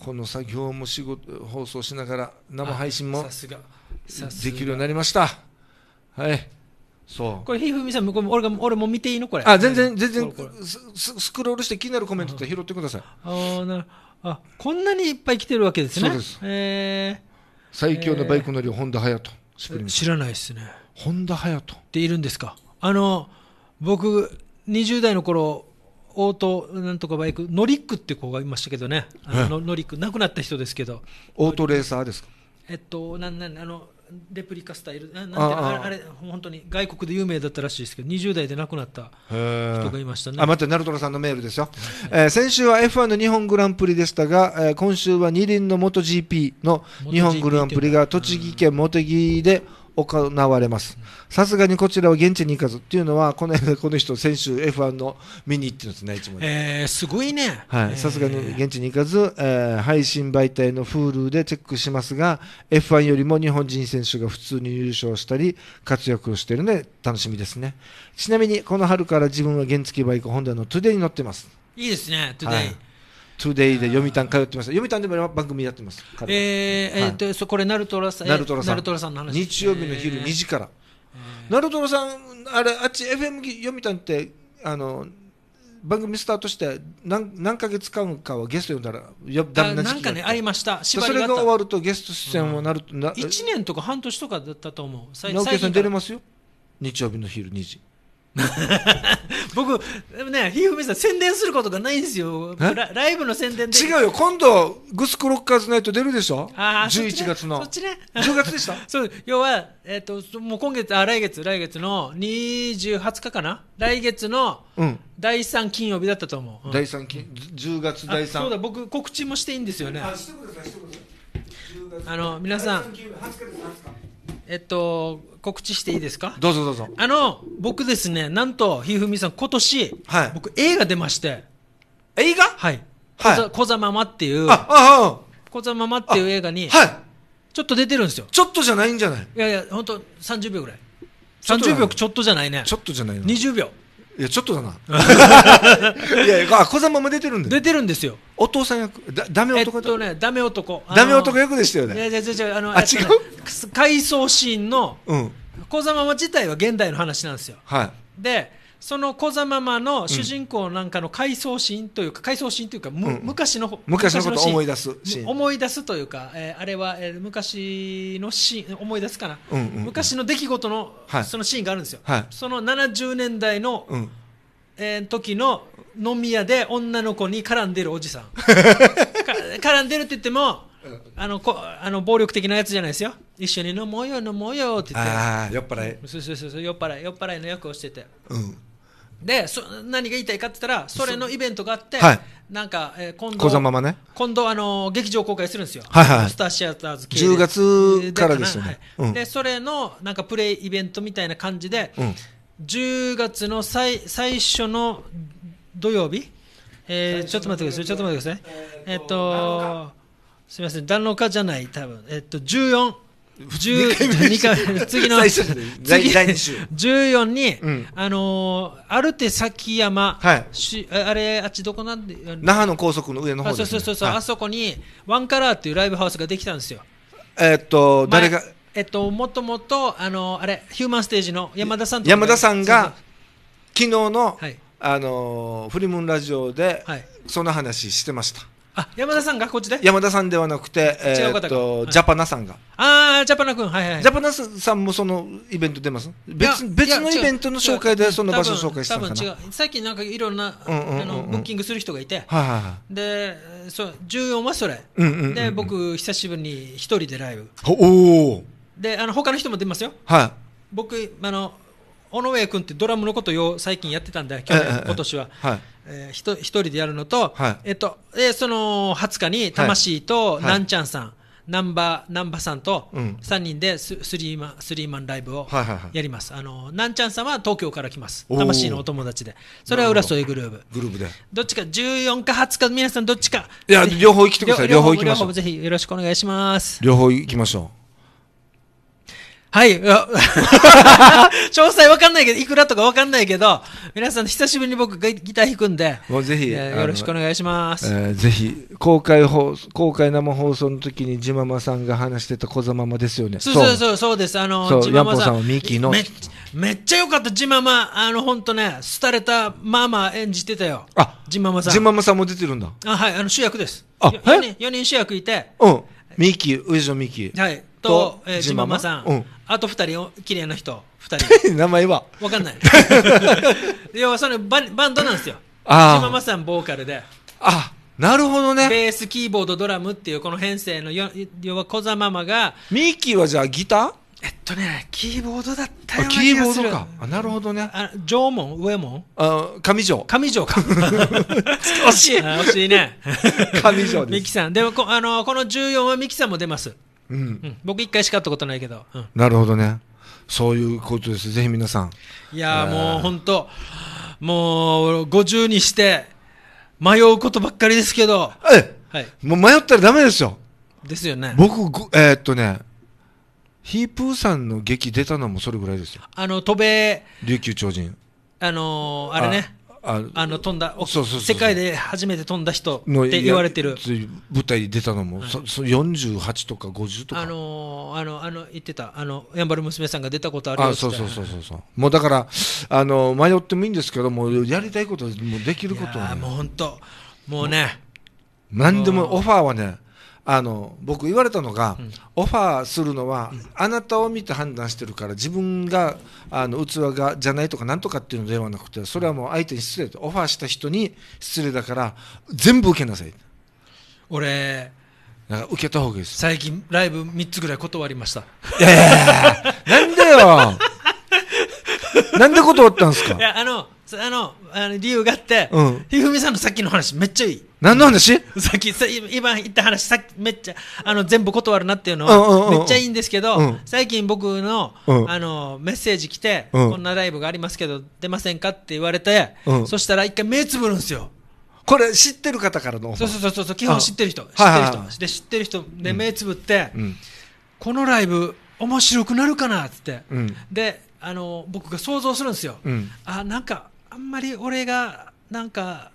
この作業も仕事放送しながら生配信もできるようになりましたはいそうこれひふみさん向こう俺が俺も見ていいのこれあ全然全然ススクロールして気になるコメントって拾ってくださいあなるあこんなにいっぱい来てるわけですねそうです、えー、最強のバイク乗り本田隼人知らないですね本田隼人っているんですかあの僕20代の頃オートなんとかバイク、ノリックって子がいましたけどね、あのノリック、亡くなった人ですけど、オートレーサーですかえっと、なんなんあのレプリカスタイル、なんてあれ、本当に外国で有名だったらしいですけど、20代で亡くなった人がいましたね。あ待って、ナルトラさんのメールですよ、えー、先週は F1 の日本グランプリでしたが、えー、今週は二輪の元 o t o g p の日本グランプリが栃木県茂木で、うん行われますさすがにこちらは現地に行かずっていうのはこの この人先週 F1 の見に行ってるんですねいつも、えー、すごいねさすがに現地に行かず、えー、配信媒体の Hulu でチェックしますが F1 よりも日本人選手が普通に優勝したり活躍をしているので楽しみですねちなみにこの春から自分は原付バイクホンダのトゥデイに乗ってますいいですねトゥデイ、はいトゥデイで読谷通ってます。読谷でも番組やってます。えー、はい、えー、っと、そこれナルトラさん。ナルトラさん。の話。日曜日の昼2時から。えー、ナルトラさん、あれ、あっち FM 読谷って、あの、番組スタートして何何ヶ月間かはゲスト呼んだらやダな時なんかねありましたそれが終わるとゲスト出演をなると、うん、1年とか半年とかだったと思う直樹さん出れますよ日曜日の昼2時 僕でもねひふみさん宣伝することがないんですよライブの宣伝で違うよ今度グスクロッカーズナイト出るでしょあ11月のそっちね10月でした そう要は、えっ、ー、ともう今月あ来月来月の20日かな来月の第3金曜日だったと思う、うん、第3金10月第3そうだ僕告知もしていいんですよねあの皆さん20日です20日えっと、告知していいですかどうぞどうぞ。あの、僕ですね、なんと、ひふみさん、今年、はい、僕、映画出まして。映画はい。はい、小ざままっていう、あ、あ、あ、小ざままっていう映画に、はい。ちょっと出てるんですよ。ちょっとじゃないんじゃないいやいや、本当三30秒ぐらい。30秒ちょっとじゃないね。ちょっとじゃないの。20秒。いやちょっとだな いやあ小様も出てるんで出てるんですよお父さん役だダメ男えっとねダメ男ダメ男役でしたよねいや違う違うあのあ違う回想シーンの、うん、小様自体は現代の話なんですよはいでその小座ままの主人公なんかの回想シーンというか、回想シーンというか、む昔の昔のことを思い出す思い出すというか、えー、あれは、えー、昔のシーン思い出すかな、うんうんうん、昔の出来事の、はい、そのシーンがあるんですよ、はい、その70年代の、うん、えー、時の飲み屋で女の子に絡んでるおじさん 絡んでるって言ってもあのこあの暴力的なやつじゃないですよ一緒に飲もうよ飲もうよって言って酔っ払いそうそうそう酔っ払い酔っ払いの役をしててうんでそ何が言いたいかって言ったらそれのイベントがあって、はい、なんか、えー、今度ま、ね、今度あの劇場公開するんですよ、はいはい、スターシアターズ10月からですよね、はいうん、でそれのなんかプレイイベントみたいな感じで、うん、10月の最最初の土曜日、えー、ちょっと待ってくださいちょっと待ってくださいえー、っとすみません暖炉家じゃない多分えー、っと14回次の次14に、うん、あのー、アルテ崎山、はい、しあれあっちどこなんで那覇の高速の上の方です、ね、そうそうそう、はい、あそこにワンカラーっていうライブハウスができたんですよえー、っと誰がえっともともとあのー、あれヒューマンステージの山田さん山田さんが昨日の、はい、あのフリムンラジオで、その話してましたあ山田さんがこっちで山田さんではなくて、えー、っと、はい、ジャパナさんが。ああ、ジャパナ君、はいはい。ジャパナさんもそのイベント出ます別別のイベントの紹介でその場所紹介したのかな多分違う。最近、なんかいろんな、うんうんうんうん、あのブッキングする人がいて、はいはいはい、で、そう14はそれ、うんうんうんうん、で、僕、久しぶりに一人でライブ。おおで、あの他の人も出ますよ。はい。僕、あの、尾上君ってドラムのことよ最近やってたんだよ去年、今年は、はいえー、ひと一人でやるのと、はい、えっとでその20日に魂と、はい、なんちゃんさん、ナンバナンバさんと3人でス,、スリーマンスリーマンライブをやります、はいはいはい、あのなんちゃんさんは東京から来ます魂のお友達でそれは浦添グルーブグループでどっちか14か20日皆さんどっちかいや両方行きてください両方行きましょうぜひよろしくお願いします両方行きましょうはい。詳細わかんないけど、いくらとかわかんないけど、皆さん久しぶりに僕ギター弾くんで、もうぜひ、えー、よろしくお願いします。えー、ぜひ、公開放公開生放送の時にジママさんが話してた小ざままですよね。そうそうそう、そうです。あの、ジママさんはミキのめ。めっちゃ良かった、ジママ。あの、本当ね、廃れたママ演じてたよ。あ、ジママさん。ジママさんも出てるんだ。あ、はい、あの、主役です。あ、4人、4人主役いて。うん。ミキ、上野ミキ。はい。と、えー、ジママさん。うん。あと2人を綺麗な人2人 名前は分かんない 要はそのババンドなんですよああ。ママさんボーカルであなるほどねベースキーボードドラムっていうこの編成のよ要は小座ママがミッキーはじゃあギターえっとねキーボードだったよキーボードかあなるほどねあ上門上門あ上条上条か 惜しい惜しいね上条ですミキさんでもこあのこの14はミキさんも出ますうん、僕一回しか会ったことないけど、なるほどねそういうことですぜひ皆さんいや、ー、もう本当もう50にして迷うことばっかりですけどえはい、もう迷ったらだめですよですよね僕えー、っとねヒープーさんの劇出たのもそれぐらいですよあの戸辺琉球超人あのー、あれねああの飛んだそうそう世界で初めて飛んだ人って言われてる舞台に出たのも、はい、そ48とか50とかあのー、あのあの言ってたあのやんばる娘さんが出たことあるあそうそうそうそうそうもうだからあの迷ってもいいんですけどもやりたいこともできることは、ね、もう本当もうね何でもオファーはねあの僕言われたのが、うん、オファーするのは、うん、あなたを見て判断してるから自分があの器がじゃないとかなんとかっていうのではなくてそれはもう相手に失礼とオファーした人に失礼だから全部受けなさい俺なんか受けた方がいいです最近ライブ3つぐらい断りましたいやいやいやなんでよなんで断ったんですかいやあのあのあの理由があって、ひふみさんのさっきの話めっちゃいい何の話さっきさ今言った話さっきめっちゃあの全部断るなっていうのはめっちゃいいんですけど、うん、最近僕のうん、あのメッセージ来て、うん、こんなライブがありますけど出ませんかって言われて、そしたら一回目つぶるんですよこれ知ってる方からのそうそうそうそう基本知ってる人知ってる人、はいはい、で知ってる人で目つぶって、このライブ面白くなるかなっって、であの僕が想像するんですよ、あなんかあんまり俺がなんか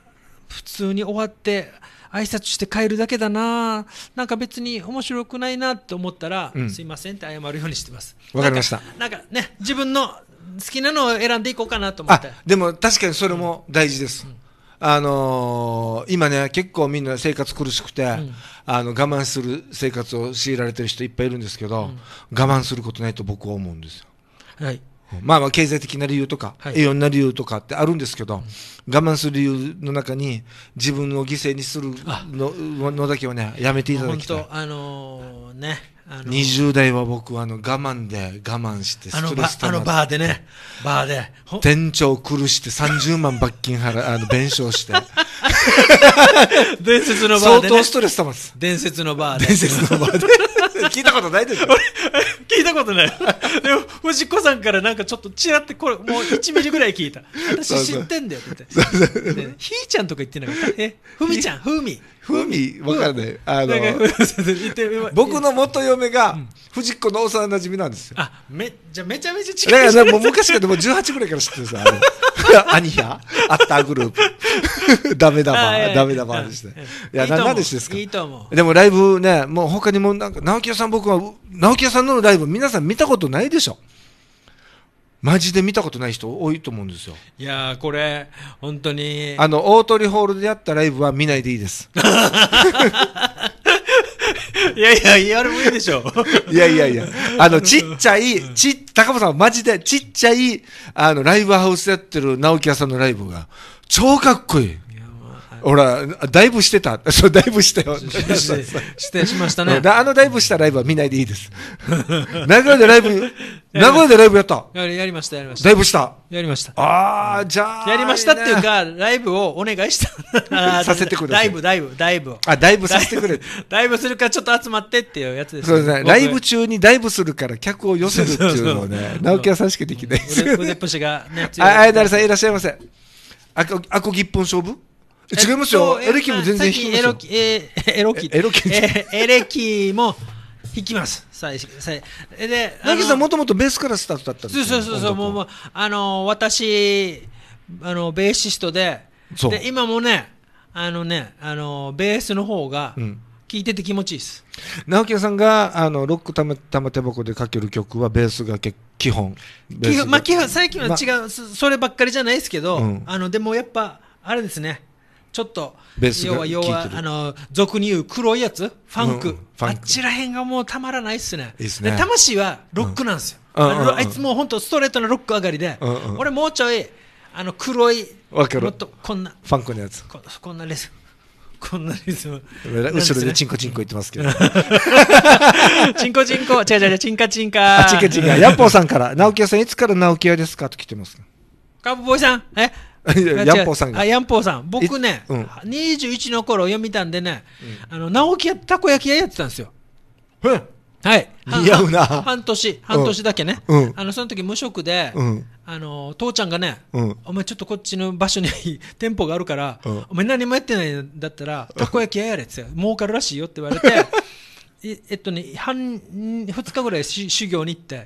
普通に終わって挨拶して帰るだけだななんか別に面白くないなと思ったら、うん、すいませんって謝るようにしてますわかりましたなんかね自分の好きなのを選んでいこうかなと思ってでも確かにそれも大事です、うんうんあのー、今ね、結構みんな生活苦しくて、うん、あの我慢する生活を強いられてる人いっぱいいるんですけど、うん、我慢することないと僕は思うんですよ。はいまあまあ経済的な理由とか、い、栄養な理由とかってあるんですけど、我慢する理由の中に自分を犠牲にするののだけはねやめていただきたい。あのー、ねあのー、20代は僕はあの我慢で我慢してストレスあのバーでねバーで店長苦して30万罰金払あの弁償して 伝説のバーで、ね、相当ストレスたます伝説のバーで伝説のバーで 聞いたことないでしょ 聞いたことない。でも、藤子さんからなんかちょっとちらって、これ、もう1ミリぐらい聞いた。私知ってんだよってひーちゃんとか言ってなかった。え、ふみちゃん、ふみ。ふみ、わからない。あの、僕の元嫁が、藤子の幼馴染なんですよ。あ、め、じゃめちゃめちゃ違いやいや、もう昔からもう18ぐらいから知ってるさ、あの、アニヤ、アッターグループ。ダメだわ、ダメだわでしね。いや、何でですかいいと思う。でもライブね、もう他にもなんか、直木屋さん僕は、直木屋さんのライブ皆さん見たことないでしょ。マジで見たことない人多いと思うんですよ。いやー、これ、本当に。あの、大鳥ホールでやったライブは見ないでいいです。いやいや、いや、あれもいいでしょ。いやいやいや、あの、ちっちゃい、ち、高本さん、マジで、ちっちゃい、あの、ライブハウスやってる直木屋さんのライブが、超かっこいい。ほら、だいぶしてた。そう、だいぶしたよ。してしましたね。あのだいぶしたライブは見ないでいいです。名古屋でライブ、名古屋でライブやったやりました、やりました。ダイブした。やりました。ああ、じゃあ。やりましたっていうか、ライブをお願いした。させてくれ。だいぶ、だいぶ、だいぶ。あ、だいぶさせてくれ。だいぶするからちょっと集まってっていうやつですそうですね。ライブ中にだいぶするから客を寄せるっていうのをね、直樹はさしくできないです。腕っぷしがね。あ、あやなりさんいらっしゃいませ。あこ、あこぎっぽん勝負違いますよ、えっと、エレキも全然弾きますエロキ、えー、エロキエロキ、エレキも弾きます最初最で凪さんもともとベースからスタートだったんですそうそうそうもうもうあの私あのベーシストでで今もねあのねあのベースの方が、うん聞いてて気持ちいいです直樹さんがあのロックたまたま手箱でかける曲はベースがけ基本基本,、まあ、基本最近は違う、ま、そればっかりじゃないですけど、うん、あのでもやっぱあれですねちょっと、要は、要は、あの、俗に言う黒いやつ、ファンク。あっちらへんがもうたまらないっすね。いいすね。魂はロックなんですよ。あいつも本当ストレートのロック上がりで、俺もうちょい、あの、黒い、もっとこんな。ファンクのやつ。こんなレス。こんなリズ後ろでチンコチンコ言ってますけど。チンコチンコ、違う違う違う、チンカチンカ。チンカチンカ。ヤッポーさんから、直樹屋さんいつから直樹屋ですかと来てます。カブボーイさん、えヤンポーさんが。あ、ヤンポーさん。僕ね、うん、21の頃読みたんでね、うん、あの、直木やたこ焼き屋やってたんですよ。はい。似合うな。半年、半年だけね。うん、あの、その時無職で、うん、あの、父ちゃんがね、うん、お前ちょっとこっちの場所に 店舗があるから、お前何もやってないんだったら、たこ焼き屋やれって、儲かるらしいよって言われて、えっとね、半、2日ぐらいし修行に行って、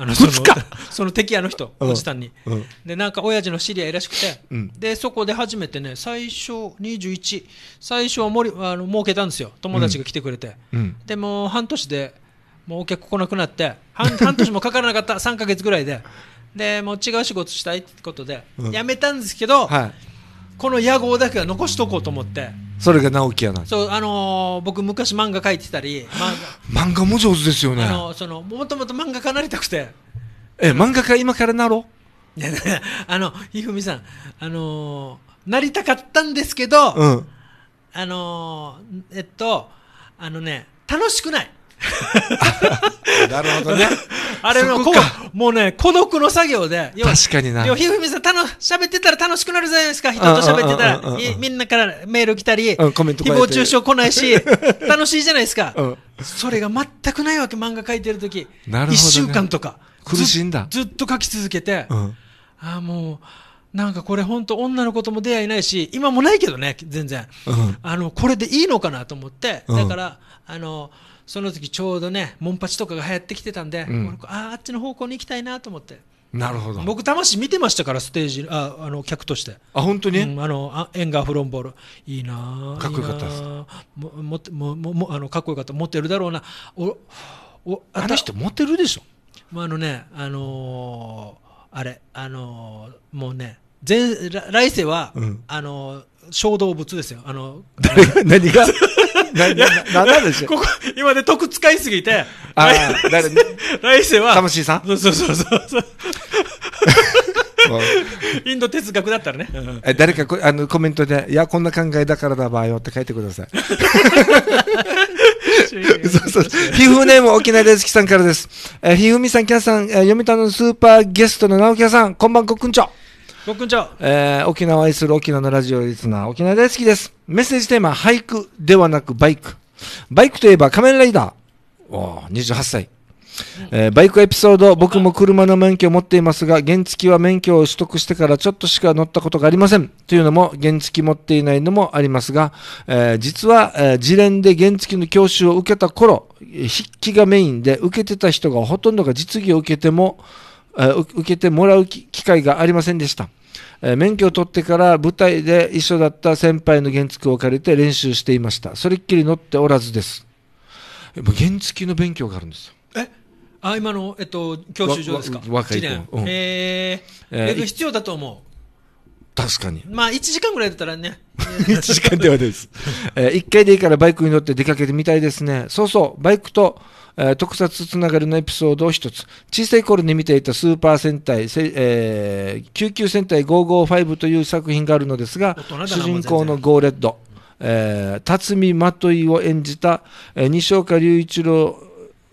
あのそのその敵屋の人、おじさんに、うん、でなんか親父の知り合いらしくて、うん、でそこで初めてね最初21最初はもりあの儲けたんですよ友達が来てくれて、うん、でも半年でもうお客来なくなって半 半年もかからなかった3か月ぐらいででもう違う仕事したいってことで、辞めたんですけど、はい、この屋号だけは残しとこうと思って。それが直樹やなそうあのー、僕昔漫画描いてたり 漫画漫画も上手ですよねあのそのもともと漫画家なりたくてえ漫画家今からなろういあのひふみさんあのー、なりたかったんですけど、うん、あのー、えっとあのね楽しくない なるほどね あれのこもうね孤独の作業で確かになひふみさんの、喋ってたら楽しくなるじゃないですか人と喋ってたらみんなからメール来たり、うん、誹謗中傷来ないし 楽しいじゃないですか、うん、それが全くないわけ漫画描いてる時なる、ね、1週間とか苦しんだずっと描き続けて、うん、ああもうなんかこれ本当女の子とも出会いないし今もないけどね全然、うん、あのこれでいいのかなと思って、だからあのその時ちょうどね、モンパチとかが流行ってきてたんで、うん、ああっちの方向に行きたいなと思って。なるほど僕、魂見てましたから、ステージ、ああの客として。あ、本当に、うん、あのあエンガーフロンボール、いいなかっこよかったです。ももももあのかっこよかった、モテるだろうな。おおあの人、モテるでしょ。まあ、あのね、あのー、あれ、あのー、もうね、前来世は、うん、あのー、小動物ですよ。あの、誰が、何がな、な、なんでしょここ、今で得使いすぎて、ああ、誰 来世は、魂さんそうそうそうそ う。インド哲学だったらね。え誰かこあのコメントで、いや、こんな考えだからだわよって書いてください。そうそう。ひふネーム、沖縄大好きさんからです。えー、ひふみさん、きゃさん、えー、読谷のスーパーゲストの直樹さん、こんばんこくんちょ。ごくんちゃえー、沖縄愛する沖縄のラジオリスナー、沖縄大好きです。メッセージテーマ、俳句ではなくバイク。バイクといえば仮面ライダー。おー、28歳。えー、バイクエピソード、僕も車の免許を持っていますが、原付は免許を取得してからちょっとしか乗ったことがありません。というのも、原付持っていないのもありますが、えー、実は、えー、自連で原付の教習を受けた頃、筆記がメインで、受けてた人がほとんどが実技を受けても、受けてもらう機会がありませんでした。免許を取ってから舞台で一緒だった先輩の原付を借りて練習していました。それっきり乗っておらずです。原付の勉強があるんですよ。えあ、今の、えっと、教習所ですか若いうん、えー、えー、必要だと思う。確かに。まあ、1時間ぐらいだったらね。1 時間ではです。えー、1回でいいからバイクに乗って出かけてみたいですね。そうそう、バイクと、特撮つながりのエピソードを一つ小さい頃に見ていたスーパー戦隊、えー、救急戦隊555という作品があるのですが主人公のゴーレッド、えー、辰巳といを演じた、えー、西岡隆一郎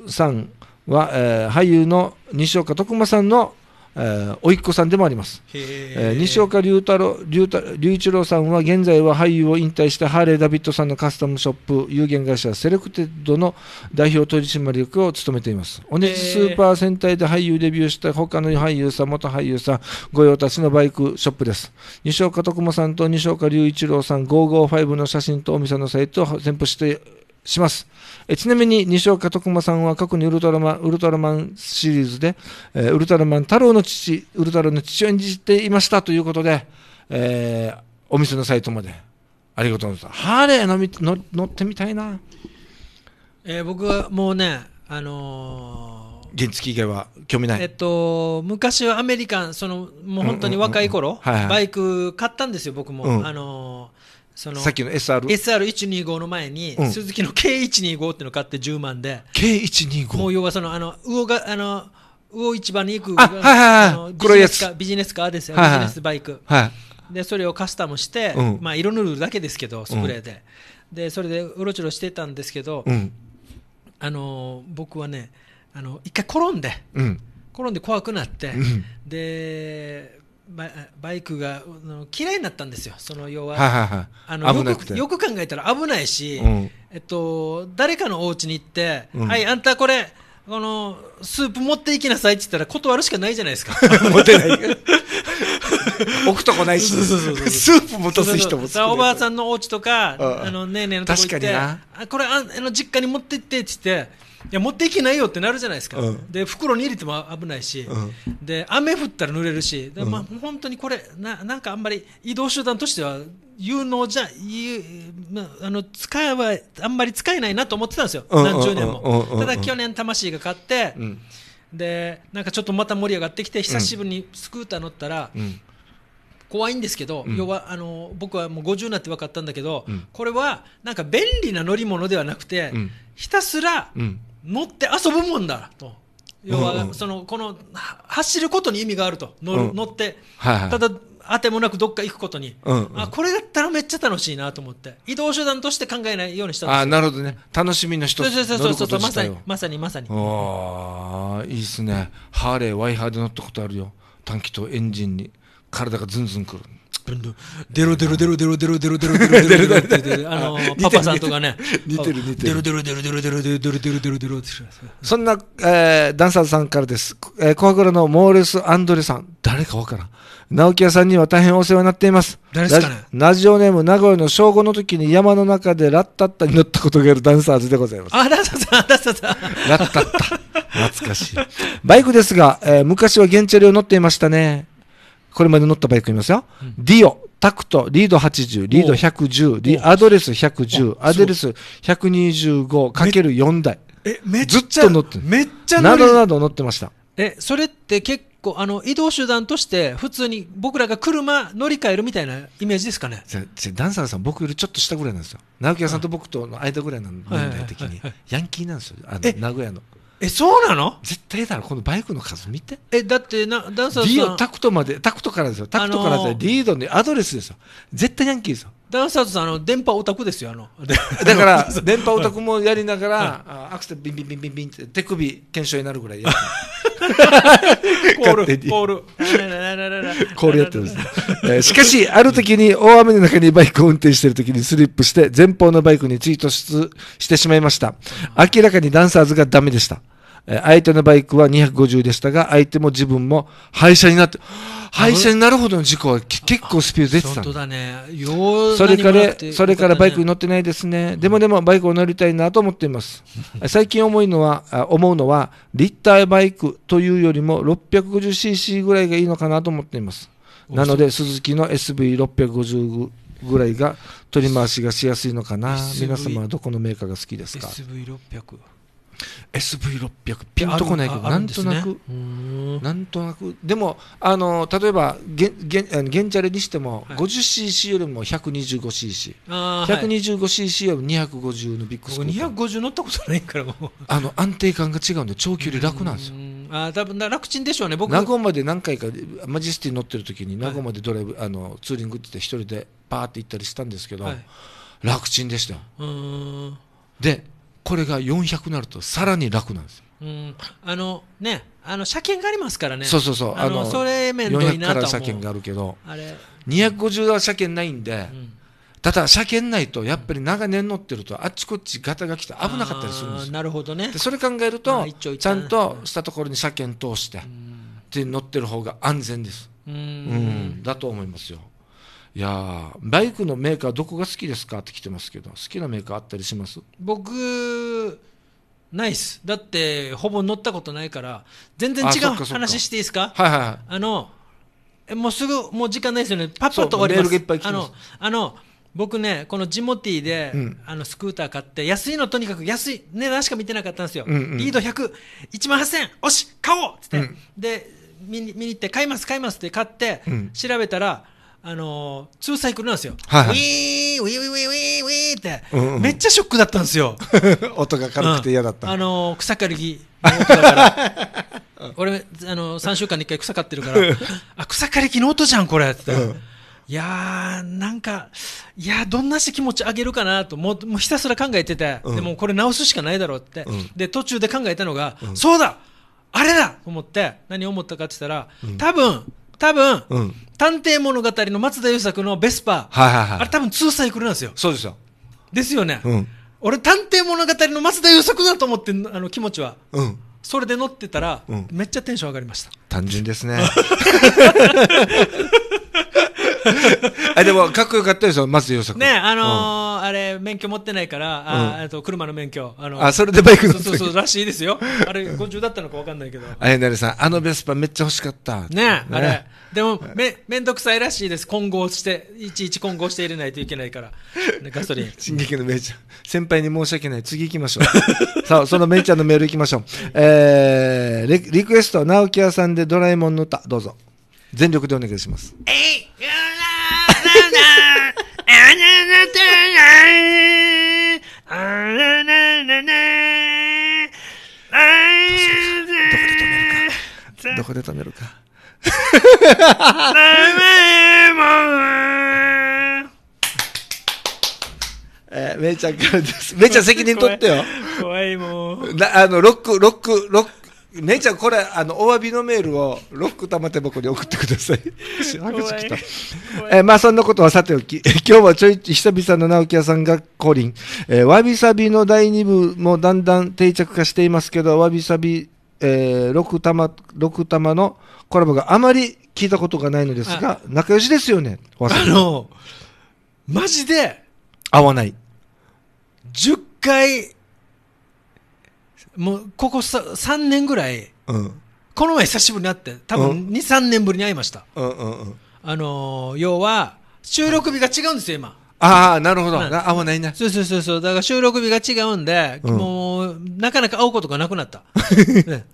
さんは、えー、俳優の西岡徳馬さんのえー、おいっ子さんでもあります、えー、西岡龍太郎龍太龍一郎さんは現在は俳優を引退したハーレー・ダビッドさんのカスタムショップ有限会社セレクテッドの代表取締役を務めています同じスーパー戦隊で俳優デビューした他の俳優さん元俳優さん御用達のバイクショップです西岡徳馬さんと西岡龍一郎さん555の写真とお店のサイトを添付してします。えちなみに西岡徳馬さんは過去にウルトラマンウルトラマンシリーズで、えウルトラマン太郎の父ウルトラの父を演じていましたということで、えー、お店のサイトまでありがとうございますハーレーの乗ってみたいな、えー、僕はもうねあのー、原付系は興味ないえっと昔はアメリカンそのもう本当に若い頃、バイク買ったんですよ僕も、うん、あのーそのさっきの SR SR125 の前に、うん鈴木の K125 っていうの買って10万で、K125 もう要はそのあの魚があの魚市場に行くあはいはいはいビジネスカービジネスカーですよ、はいはいビジネスバイクはいでそれをカスタムして、うんまあ色塗るだけですけどスプレーで、でそれでうろちょろしてたんですけど、うんあの僕はねあの一回転んでうん転んで怖くなって、うんでババイクが嫌いになったんですよ、その要は、はよく考えたら危ないし、うん、えっと、誰かのお家に行って、うん、はい、あんたこれ、このスープ持っていきなさいって言ったら断るしかないじゃないですか。持てない。置くとこないし、スープ持たす人もおばあさんのお家とか、あのねえねえのとこ行って、あこれあの実家に持って行ってって言って、いや持っていけないよってなるじゃないですか、うん、で袋に入れても危ないし、うん、で雨降ったら濡れるし、でまあ、本当にこれな、なんかあんまり移動手段としては有能じゃ、まああの使えばあんまり使えないなと思ってたんですよ、何十年も。ただ去年、魂が勝って、うん、でなんかちょっとまた盛り上がってきて、久しぶりにスクーター乗ったら、怖いんですけど、うん、要はあの僕はもう50なって分かったんだけど、うん、これはなんか便利な乗り物ではなくて、うん、ひたすら乗って遊ぶもんだと。要は、その、この、走ることに意味があると。乗,、乗って、はい、ただ、あてもなくどっか行くことに、うんあこれだったらめっちゃ楽しいなと思って移動手段として考えないようにしたんですあなるほどね楽しみの一つそうそうそうそうまさにまさにまさにああいいっすねハーレーワイハーで乗ったことあるよ短気とエンジンに体がズンズンくるデロデロデロデロデロデロデロデロデロデロデロあのパパさんとかね似てる似てるデロデロデロデロデロデロデロデロデロデロそんな、えー、ダンサーさんからですコアクラのモーレス・アンドレさん誰かわからん直木屋さんには大変お世話になっています誰ですかねラジオネーム名古屋の正午の時に山の中でラッタッタに乗ったことがあるダンサーズでございますあラッタッタラッタッタラッタッタ懐かしいバイクですが、えー、昔は現チャリを乗っていましたねこれまで乗ったバイクいますよ。ディオ、タクト、リード80、リード110、リアドレス110、アドレス 125×4 台。え、めっちゃ。ずっと乗ってめっちゃなどなど乗ってました。え、それって結構、あの、移動手段として、普通に僕らが車乗り換えるみたいなイメージですかね。ダンサーさん、僕よりちょっと下ぐらいなんですよ。直木屋さんと僕との間ぐらいのん年代的に。ヤンキーなんですよ。あの、名古屋の。えそうなの絶対だろこのバイクの数見てえだってなダンサーさんタクトまでタクトからですよタクトからで、リードのアドレスですよ絶対ヤンキーですよダンサーズさんあの電波オタクですよあの だから 電波オタクもやりながら、はい、アクセルビンビンビンビンビンって手首検証になるぐらいや コール、コール。コールやってるんです、ねえー、しかし、ある時に大雨の中にバイクを運転している時にスリップして、前方のバイクに追突してしまいました。明らかにダンサーズがダメでした。相手のバイクは250でしたが、相手も自分も廃車になって、廃車になるほどの事故は結構スピード出てただね。それから、それからバイクに乗ってないですね。でもでもバイクを乗りたいなと思っています。最近思いのは、思うのは、リッターバイクというよりも 650cc ぐらいがいいのかなと思っています。なので、鈴木の SV650 ぐらいが取り回しがしやすいのかな。皆様はどこのメーカーが好きですか ?SV600。SV600 ピンとこないけど、なんとなくなんとなくでもあの例えばげげあのゲンチャレにしても、50cc よりも 125cc125cc、はい、よりも250のビッグスコープ250乗ったことないからもうあの安定感が違うんで長距離楽なんですよあ多分楽ちんでしょうね僕名護まで何回かマジェスティ乗ってる時に名護までドライブ、はい、あのツーリングって一人でパーって行ったりしたんですけど、楽ちんでしたでこれが400になるとさらに楽なんですよ。うん、あのね、あの車検がありますからね。そうそうそう。あの、それ面倒いなと400から車検があるけど、あれ250は車検ないんで、うん、ただ車検ないとやっぱり長年乗ってるとあっちこっちガタが来て危なかったりするんですよ。なるほどね。でそれ考えると、ちゃんとしたところに車検通して、うん、で乗ってる方が安全です。うん、うん、だと思いますよ。いやバイクのメーカーどこが好きですかって来てますけど好きなメーカーあったりします僕ナイスだってほぼ乗ったことないから全然違う話していいですかはいはいあのもうすぐもう時間ないですよねパッパと終わりますあのあの僕ねこのジモティで、うん、あのスクーター買って安いのとにかく安い値段しか見てなかったんですよ、うんうん、リード101万8000円おし買おうっつって、うん、で見に見に行って買います買いますって買って、うん、調べたらあのー、2サイクルなんですよ、はいはい、ウィーウィーウィーウィーウィーって、うんうん、めっちゃショックだったんですよ 音が軽くて嫌だった、うん、あのー、草刈りの音だから 俺、あのー、3週間に1回草刈ってるからあ草刈り機の音じゃんこれって、うん、いやーなんかいやどんなして気持ち上げるかなともうもうひたすら考えてて、うん、でもこれ直すしかないだろうって、うん、で途中で考えたのが、そうだあれだと思って何を思ったかって言ったら、多分多分、うん、探偵物語の松田優作のベスパー、はいはいはい、あれ多分2サイクルなんですよ。そうですよ。ですよね。うん、俺、探偵物語の松田優作だと思って、あの気持ちは。うんそれで乗ってたら、うん、めっちゃテンション上がりました単純ですね あでもかっこよかったですよ松田優作ねあのーうんあれ、免許持ってないから、あ、うん、と車の免許。あのあ、それでバイク乗ってそうそう、らしいですよ。あれ、50だったのか分かんないけど。あやなりさん、あのベスパめっちゃ欲しかった。ねあれ。でも、め、めんどくさいらしいです。混合して、いちいち混合して入れないといけないから。ね、ガソリン。進撃のめいちゃん。先輩に申し訳ない。次行きましょう。さあ、そのめいちゃんのメール行きましょう。えー、リリクエスト、直樹屋さんでドラえもんの歌、どうぞ。全力でお願いします。えい、ー、どこで止めるか。で止めいちゃんからです。めいちゃん責任取ってよ。怖いもう。あの、ロック、ロック、ロック。姉ちゃん、これ、あの、お詫びのメールを、ロック玉手箱に送ってください。えまあ、そんなことはさておき、今日はちょい、久々の直樹屋さんが降臨。えー、わびさびの第2部もだんだん定着化していますけど、わびさび、えー、ロック玉、ロック玉のコラボがあまり聞いたことがないのですが、仲良しですよね、あの、マジで、合わない。10回、もうここさ3年ぐらい、うんこの前久しぶりに会って多分23、年ぶりに会いました、うんうんうんあのー要は収録日が違うんですよ今ああなるほど、あ合わないなそうそうそうそうだから収録日が違うんで、うんもうなかなか会うことがなくなった、ね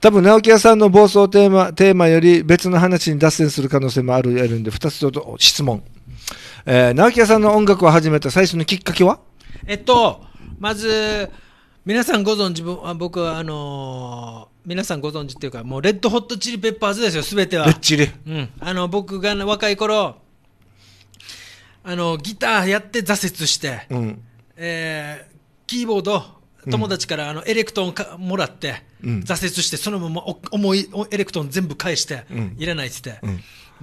多分直木屋さんの暴走テーマテーマより別の話に脱線する可能性もあるやるんで2つちょっと質問、えー直木屋さんの音楽を始めた最初のきっかけはえっとまず皆さんご存知、僕はあのー、皆さんご存知っていうか、もうレッドホットチリペッパーズですよ、すべては。レッチリ。うん。あの、僕が若い頃、あの、ギターやって挫折して、うん、えー、キーボード、友達からあのエレクトーンかもらって、挫折して、そのまま重いエレクトーン全部返して、いらないって言って、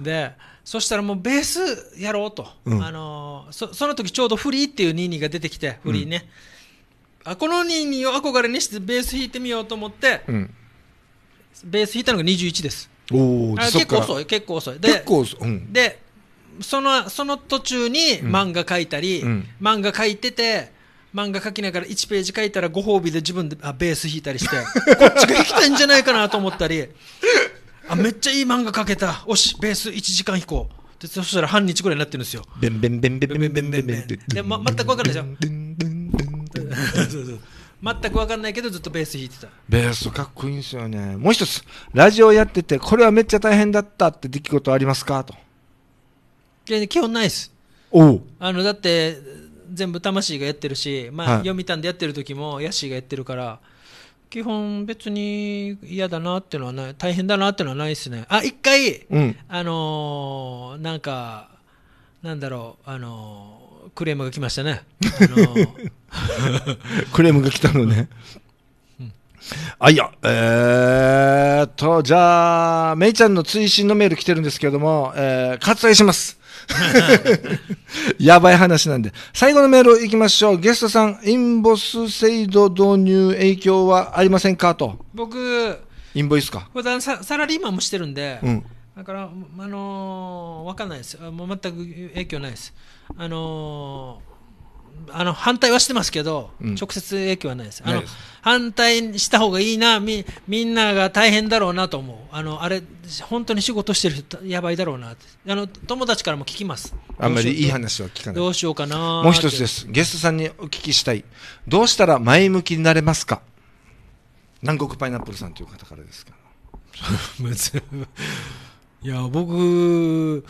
うん、で、そしたらもうベースやろうと、あのー、そ、その時ちょうどフリーっていうニーニーが出てきて、フリーね。うんあこの人を憧れにしてベース弾いてみようと思って、うん、ベース弾いたのが21ですお結構遅い結構遅いで結構遅うん、でそのその途中に漫画書いたり、うん、漫画書いてて漫画書きながら1ページ書いたらご褒美で自分であベース弾いたりして こっちが弾きたいんじゃないかなと思ったりあめっちゃいい漫画書けたおしベース1時間弾こうでそしたら半日ぐらいになってるんですよ。っで、ま、全く分からないじゃん。全く分かんないけどずっとベース弾いてたベースかっこいいんですよねもう一つラジオやっててこれはめっちゃ大変だったって出来事ありますかと基本ないですおあのだって全部魂がやってるし、まあ、はい、読でやってる時もヤシーがやってるから基本別に嫌だなっていうのはない大変だなっていうのはないですねあ一回、うん、あのー、なんかなんだろうあのークレームが来ましたね。のクレームが来たのね。あ、いや、えー、っと、じゃあ、めいちゃんの追伸のメール来てるんですけども、えー、割愛します。やばい話なんで。最後のメールいきましょう。ゲストさん、インボス制度導入影響はありませんかと。僕、インボイスか。普段ササラリーマンもしてるんで、うんだから、あのー、分かんないです、もう全く影響ないです、あのー、あの反対はしてますけど、うん、直接影響はないです、あの反対した方がいいなみ、みんなが大変だろうなと思う、あのあれ、本当に仕事してる人、やばいだろうなあの友達からも聞きます、あんまりいい話は聞かない、どうしようかなもう一つです、ゲストさんにお聞きしたい、どうしたら前向きになれますか、南国パイナップルさんという方からですか。いや僕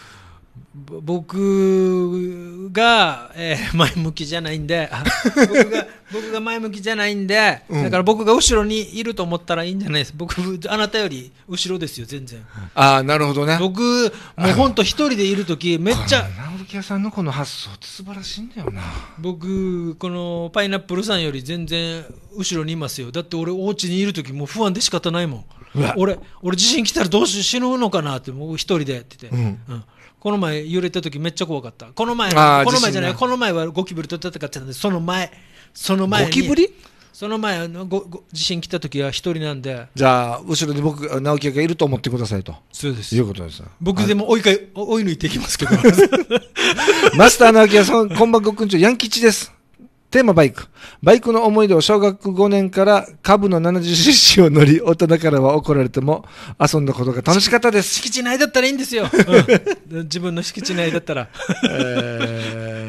僕が、えー、前向きじゃないんで 僕が僕が前向きじゃないんで、うん、だから僕が後ろにいると思ったらいいんじゃないです僕あなたより後ろですよ全然ああなるほどね僕もう本当一人でいる時めっちゃ直木屋さんのこの発想って素晴らしいんだよな僕このパイナップルさんより全然後ろにいますよだって俺お家にいる時もう不安で仕方ないもん俺俺地震来たらどうしよう死ぬのかなって僕一人でって言って、うんうん、この前揺れた時めっちゃ怖かったこの前この前じゃないこの前はゴキブリと戦ってたんでその前その前ゴキブリその前のごご地震来た時は一人なんでじゃあ後ろで僕直樹がいると思ってくださいとそうですいうことです僕でも追いか追い抜いていきますけど マスター直樹はそんこんばんごくんちょヤンチですテーマバイク。バイクの思い出を小学5年から株の 70cc を乗り、大人からは怒られても遊んだことが楽しかったです。敷地内だったらいいんですよ。うん、自分の敷地内だったら。えー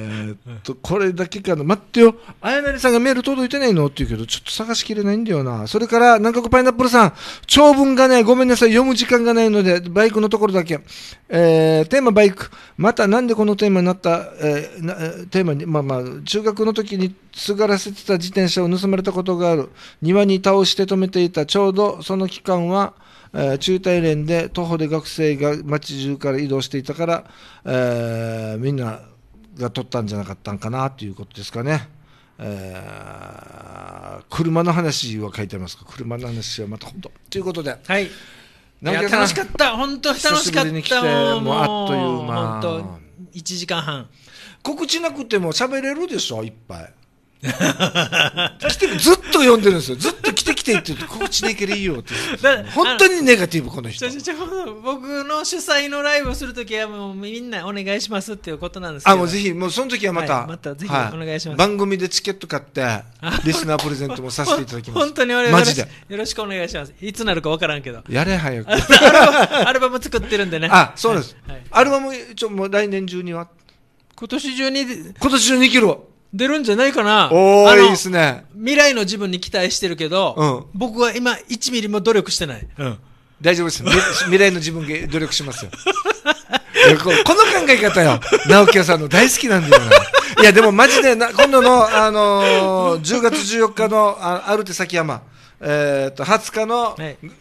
とこれだけかな待ってよ綾成さんがメール届いてないのって言うけどちょっと探しきれないんだよなそれから南国パイナップルさん長文がねごめんなさい読む時間がないのでバイクのところだけ、えー、テーマバイクまたなんでこのテーマになった、えー、なテーマにまあまあ中学の時にすがらせてた自転車を盗まれたことがある庭に倒して止めていたちょうどその期間はえー、中大連で徒歩で学生が街中から移動していたから、えー、みんなが取ったんじゃなかったんかなということですかね。えー、車の話は書いてますが、車の話はまた本当。ということで。はい。なんか楽しかった。本当楽しかった。に来てもうあっという間。本当1時間半。告知なくても喋れるでしょ、いっぱい。来てずっと読んでるんですよずっと来て来てって言ってここちねけでいいよって本当にネガティブこの人僕の主催のライブをするときはもうみんなお願いしますっていうことなんですけどあもうぜひもうその時はまた、はい、またぜひお願いします、番組でチケット買ってリスナープレゼントもさせていただきます本当に我々マジでよろしくお願いしますいつなるか分からんけどやれ早く アルバム作ってるんでねあそうです、はい、アルバムちょもう来年中には今年中に今年中に生きるわ。出るんじゃないかな。おー、いいっすね。未来の自分に期待してるけど、うん、僕は今1ミリも努力してない。うん、大丈夫です。未来の自分に努力しますよ。この考え方よ。直樹さんの大好きなんだよな。いや、でもマジでな、今度の、あのー、10月14日のあるルテ崎山。えー、と20日の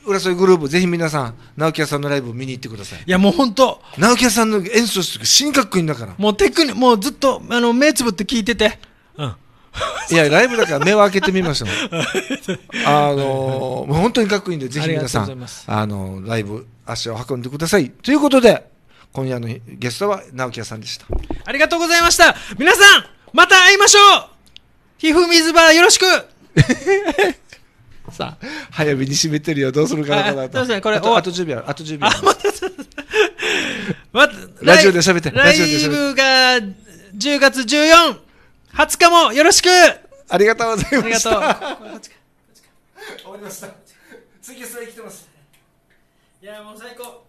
浦添グループ、ぜひ皆さん、直木屋さんのライブを見に行ってください。いや、もう本当、直木屋さんの演奏する新格好だから。もうテクニもうずっとあの目つぶって聞いてて、うん、いや、ライブだから目を開けてみましたも あのー、本当にかっこいいんで、ぜひ皆さん、あ、のー、ライブ、足を運んでください。ということで、今夜のゲストは直木屋さんでした。ありがとうございました。皆さん、また会いましょうひふみずばよろしく さあ、早めに締めてるよ、どうするかな、こすこれ、あとあと10秒あと10秒まま ラジオで喋って、ラジオでイ喋って。ブが10月14、20日もよろしくありがとうございあまりがとう。終わりました。次、それ来てます。いや、もう最高。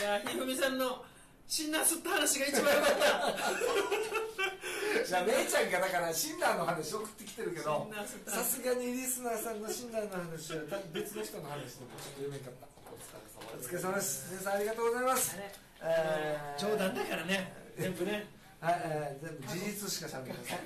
いや、ひふみさんのシンナーった話が一番よかったじゃあめいちゃんがだから診断の話送ってきてるけどさすがにリスナーさんの診断の話は別の人の話でちょっと読めんかったお疲れ様ですさんありがとうございますえー、冗談だからね全部ね、はいえー、全部事実しかしゃべりません